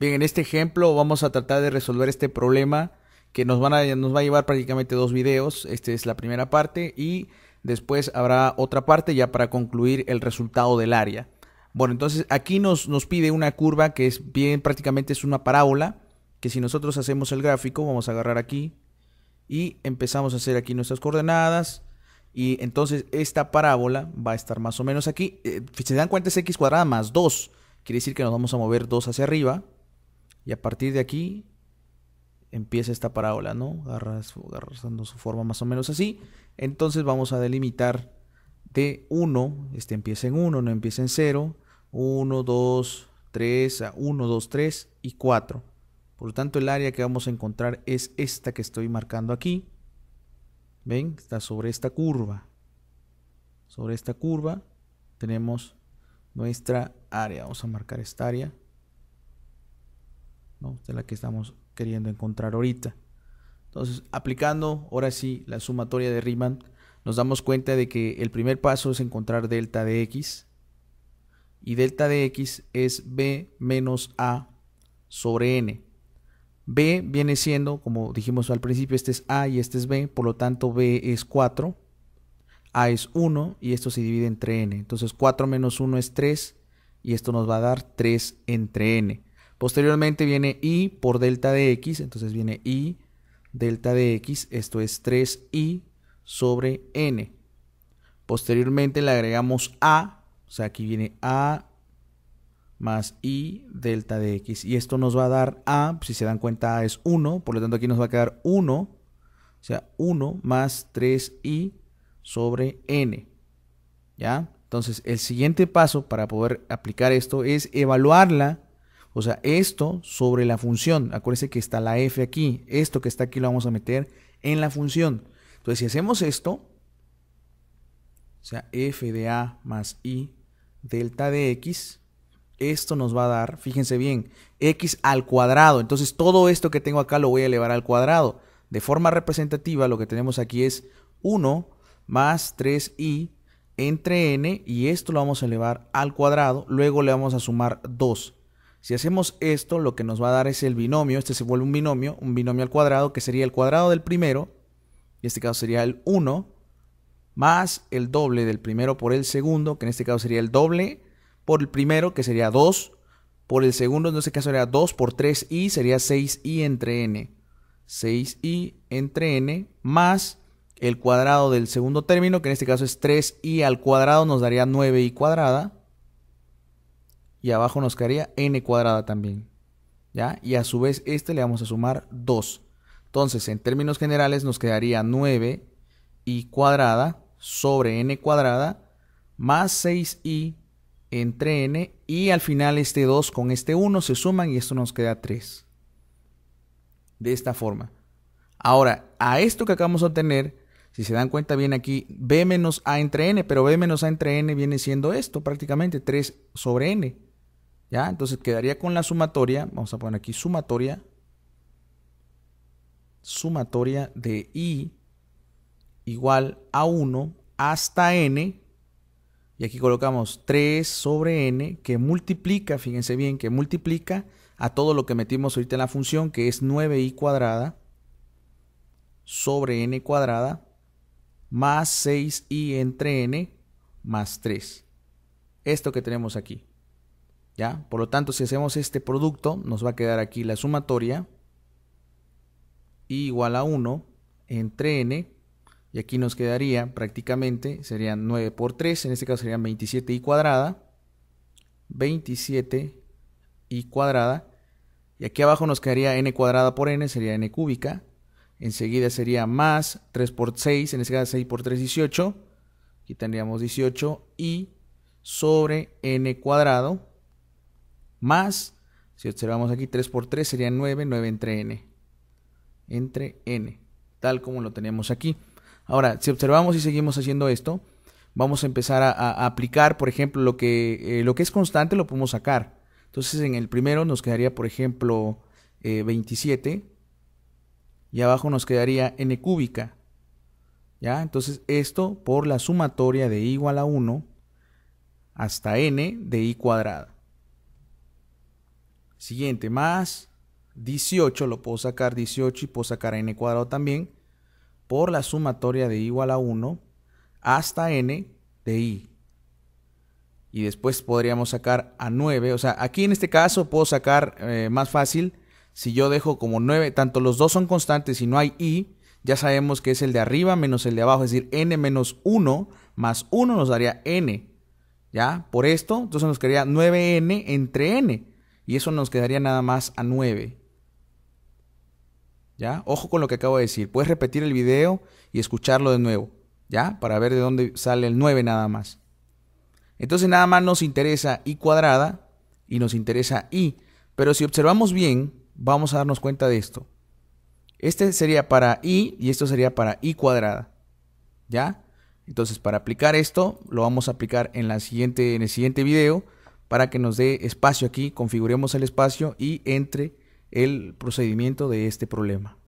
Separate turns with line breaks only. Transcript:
Bien, en este ejemplo vamos a tratar de resolver este problema que nos, va a llevar prácticamente dos videos. Esta es la primera parte y después habrá otra parte ya para concluir el resultado del área. Bueno, entonces aquí nos, pide una curva que es bien prácticamente es una parábola que si nosotros hacemos el gráfico, vamos a agarrar aquí y empezamos a hacer aquí nuestras coordenadas. Y entonces esta parábola va a estar más o menos aquí. Eh, si se dan cuenta es x cuadrada más 2. Quiere decir que nos vamos a mover 2 hacia arriba. Y a partir de aquí empieza esta parábola, ¿no? agarrando su forma más o menos así. Entonces vamos a delimitar de 1, este empieza en 1, no empieza en 0, 1, 2, 3, 1, 2, 3 y 4. Por lo tanto, el área que vamos a encontrar es esta que estoy marcando aquí. ¿Ven? Está sobre esta curva. Sobre esta curva tenemos nuestra área. Vamos a marcar esta área. De la que estamos queriendo encontrar ahorita. Entonces, aplicando ahora sí la sumatoria de Riemann, nos damos cuenta de que el primer paso es encontrar delta de x y delta de x es b menos a sobre n. b viene siendo, como dijimos al principio, este es a y este es b, por lo tanto b es 4, a es 1 y esto se divide entre n. Entonces 4 menos 1 es 3 y esto nos va a dar 3 entre n. Posteriormente viene I por delta de X, entonces viene I delta de X, esto es 3I sobre N. Posteriormente le agregamos A, o sea, aquí viene A más I delta de X. Y esto nos va a dar A, si se dan cuenta A es 1, por lo tanto aquí nos va a quedar 1, o sea, 1 más 3I sobre N. ¿Ya? Entonces, el siguiente paso para poder aplicar esto es evaluarla o sea, esto sobre la función. Acuérdense que está la f aquí. Esto que está aquí lo vamos a meter en la función. Entonces, si hacemos esto, o sea, f de a más i delta de x, esto nos va a dar, fíjense bien, x al cuadrado. Entonces, todo esto que tengo acá lo voy a elevar al cuadrado. De forma representativa, lo que tenemos aquí es 1 más 3i entre n y esto lo vamos a elevar al cuadrado, luego le vamos a sumar 2. Si hacemos esto, lo que nos va a dar es el binomio, este se vuelve un binomio, un binomio al cuadrado, que sería el cuadrado del primero, en este caso sería el 1, más el doble del primero por el segundo, que en este caso sería el doble por el primero, que sería 2, por el segundo, en este caso sería 2 por 3i, sería 6i entre n. 6i entre n más el cuadrado del segundo término, que en este caso es 3i al cuadrado, nos daría 9i cuadrada, y abajo nos quedaría n cuadrada también. ¿Ya? Y a su vez este le vamos a sumar 2. Entonces, en términos generales nos quedaría 9 y cuadrada sobre n cuadrada más 6i entre n y al final este 2 con este 1 se suman y esto nos queda 3. De esta forma. Ahora, a esto que acabamos de obtener, si se dan cuenta bien aquí, b menos a entre n, pero b menos a entre n viene siendo esto prácticamente 3 sobre n. ¿Ya? Entonces quedaría con la sumatoria, vamos a poner aquí sumatoria, sumatoria de i igual a 1 hasta n, y aquí colocamos 3 sobre n, que multiplica, fíjense bien, que multiplica a todo lo que metimos ahorita en la función, que es 9i cuadrada sobre n cuadrada, más 6i entre n, más 3. Esto que tenemos aquí. Por lo tanto, si hacemos este producto, nos va a quedar aquí la sumatoria igual a 1 entre n, y aquí nos quedaría prácticamente, serían 9 por 3, en este caso serían 27 i cuadrada, 27 i cuadrada, y aquí abajo nos quedaría n cuadrada por n, sería n cúbica, enseguida sería más 3 por 6, en este caso 6 por 3, 18, aquí tendríamos 18, y sobre n cuadrado, más, si observamos aquí 3 por 3 sería 9, 9 entre n. Entre n, tal como lo tenemos aquí. Ahora, si observamos y seguimos haciendo esto, vamos a empezar a, aplicar, por ejemplo, lo que, eh, lo que es constante lo podemos sacar. Entonces, en el primero nos quedaría, por ejemplo, 27. Eh, y abajo nos quedaría n cúbica. ¿Ya? Entonces, esto por la sumatoria de i igual a 1 hasta n de i cuadrada. Siguiente, más 18, lo puedo sacar 18 y puedo sacar n cuadrado también, por la sumatoria de i igual a 1 hasta n de i. Y después podríamos sacar a 9, o sea, aquí en este caso puedo sacar eh, más fácil, si yo dejo como 9, tanto los dos son constantes y no hay i, ya sabemos que es el de arriba menos el de abajo, es decir, n menos 1 más 1 nos daría n. ¿Ya? Por esto, entonces nos quedaría 9n entre n. Y eso nos quedaría nada más a 9. ¿Ya? Ojo con lo que acabo de decir. Puedes repetir el video y escucharlo de nuevo. ¿Ya? Para ver de dónde sale el 9 nada más. Entonces nada más nos interesa i cuadrada y nos interesa i. Pero si observamos bien, vamos a darnos cuenta de esto. Este sería para i y esto sería para i cuadrada. ¿Ya? Entonces para aplicar esto, lo vamos a aplicar en, la siguiente, en el siguiente video para que nos dé espacio aquí, configuremos el espacio y entre el procedimiento de este problema.